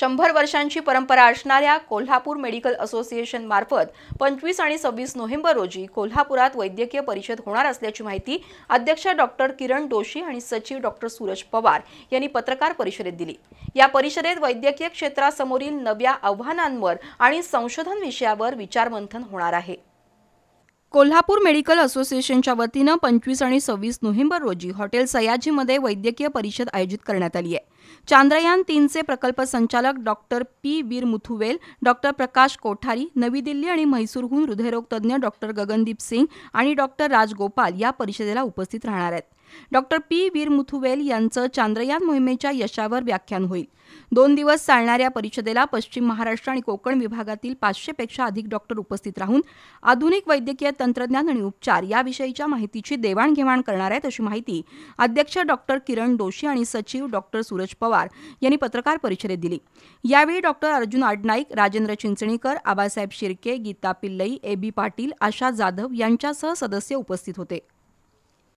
शंभर वर्षांची परंपरा असणाऱ्या कोल्हापूर मेडिकल असोसिएशन मार्फत पंचवीस आणि सव्वीस नोव्हेंबर रोजी कोल्हापुरात वैद्यकीय परिषद होणार असल्याची माहिती अध्यक्ष डॉक्टर किरण दोशी आणि सचिव डॉक्टर सूरज पवार यांनी पत्रकार परिषदेत दिली या परिषदेत वैद्यकीय क्षेत्रासमोरील नव्या आव्हानांवर आणि संशोधन विषयावर विचारमंथन होणार आहे कोल्हापूर मेडिकल असोसिएशनच्या वतीनं पंचवीस आणि सव्वीस नोव्हेंबर रोजी हॉटेल सयाजीमध्ये वैद्यकीय परिषद आयोजित करण्यात आली आहे चांद्रयान तीनचे प्रकल्प संचालक doctor P Veer Muthuvel doctor Prakash Kothari नवी दिल्ली आणि म्हैसूरहून हृदयरोग तज्ज्ञ डॉक्टर गगनदीप सिंग आणि डॉक्टर राजगोपाल या परिषदेला उपस्थित राहणार आहेत डॉक्टर पी वीर मुथुवेल यांचं चांद्रयान मोहिमेच्या यशावर व्याख्यान होईल दोन दिवस चालणाऱ्या परिषदेला पश्चिम महाराष्ट्र आणि कोकण विभागातील पाचशेपेक्षा अधिक डॉक्टर उपस्थित राहून आधुनिक वैद्यकीय तंत्रज्ञान आणि उपचार याविषयीच्या माहितीची देवाणघेवाण करणार आहेत अशी माहिती अध्यक्ष डॉक्टर किरण दोशी आणि सचिव डॉक्टर सूरज पवार यांनी पत्रकार परिषदेत दिली यावेळी doctor Arjun Adnaik Rajendra Chinchanikar Abasaheb Shirke Geeta Pillai A B Patil Asha Jadhav यांच्यासह सदस्य उपस्थित होते